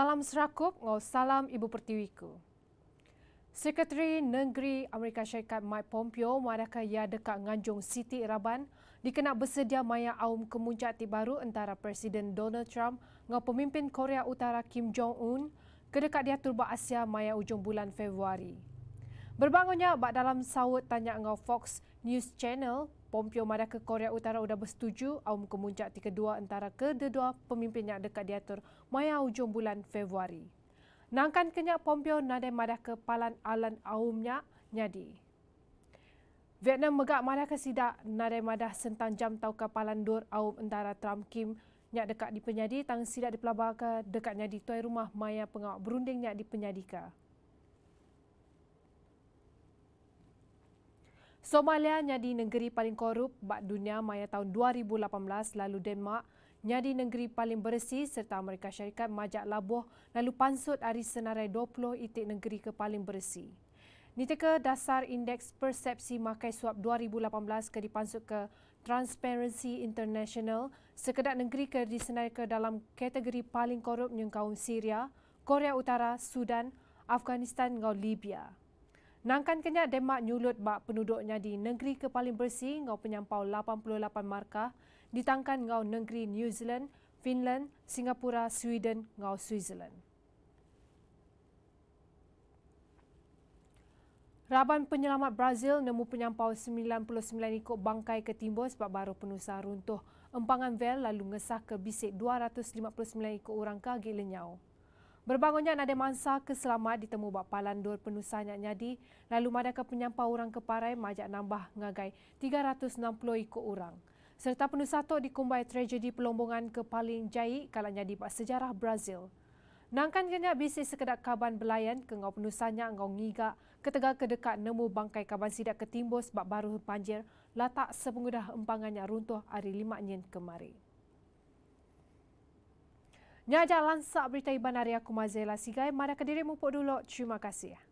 Salam serakup ngau oh, salam Ibu Pertiwiku. Sekretari Negeri Amerika Syarikat Mike Pompeo mengadakan ia dekat Nganjung City Iraban dikenak bersedia maya aum kemuncak tiba baru antara Presiden Donald Trump ngau pemimpin Korea Utara Kim Jong-un ke dekat dia turba Asia maya ujung bulan Februari. Berbangunnya bak dalam sawut tanya ngau Fox News Channel Pompeo marah ke Korea Utara sudah bersetuju awam kemuncak tiga dua antara kedua-dua pemimpinnya dekat diatur Maya hujung bulan Februari. Nangkan kenyak Pompeo nadai marah ke palan alan awamnya nyadi. Vietnam megak marah ke sidak nadai marah sentang jam tau palan dur awam antara Trump Kim nyak dekat di penyadi tang sidak di pelabar ke dekat nyadi tuai rumah Maya pengawak berunding nyak di penyadika. Somalia nyadi negeri paling korup bak dunia maya tahun 2018 lalu Denmark nyadi negeri paling bersih serta Amerika Syarikat majak labuh lalu pansut hari senarai 20 itik negeri ke paling bersih. Niteka dasar indeks persepsi makai suap 2018 ke dipansut ke Transparency International sekedar negeri ke disenai ke dalam kategori paling korup nyengkaun Syria, Korea Utara, Sudan, Afghanistan ngau Libya. Nangkan kenyak demak nyulut bak penduduknya di negeri kepaling bersih ngau penyampau 88 markah ditangkan ngau negeri New Zealand, Finland, Singapura, Sweden ngau Switzerland. Raban penyelamat Brazil nemu penyampau 99 ikut bangkai ke timbul sebab baru penusa runtuh empangan vel lalu ngesah ke bisik 259 ikut orang kagik lenyau. Berbangunnya ada mangsa keselamat ditemu bak palan dur penusah nyak nyadi lalu madaka penyampa orang ke parai majak nambah ngagai 360 ikut orang. Serta penusah satu dikumbai tragedi pelombongan ke paling jai kalanya di bak sejarah Brazil. Nangkan kenyak bisnis sekedar kaban belayan ke ngau penusahnya ngau ngiga ketega kedekat nemu bangkai kaban sidak ketimbus bak baru banjir latak sepengudah empangannya runtuh hari lima nyen kemarin. Nyaja lansak berita iban hari Kumazela Sigai. Mada kediri mumpuk dulu. Terima kasih.